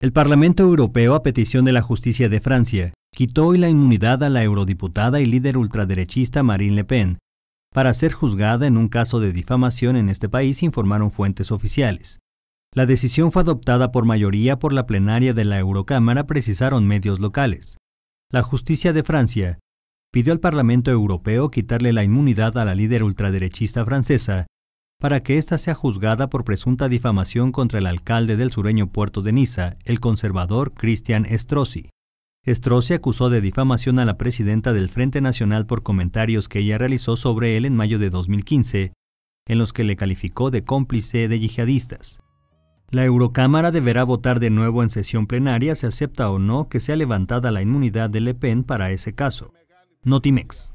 El Parlamento Europeo, a petición de la justicia de Francia, quitó la inmunidad a la eurodiputada y líder ultraderechista Marine Le Pen para ser juzgada en un caso de difamación en este país, informaron fuentes oficiales. La decisión fue adoptada por mayoría por la plenaria de la Eurocámara, precisaron medios locales. La justicia de Francia pidió al Parlamento Europeo quitarle la inmunidad a la líder ultraderechista francesa para que ésta sea juzgada por presunta difamación contra el alcalde del sureño puerto de Niza, el conservador Cristian Estrosi. Estrosi acusó de difamación a la presidenta del Frente Nacional por comentarios que ella realizó sobre él en mayo de 2015, en los que le calificó de cómplice de yihadistas. La Eurocámara deberá votar de nuevo en sesión plenaria si acepta o no que sea levantada la inmunidad de Le Pen para ese caso. Notimex.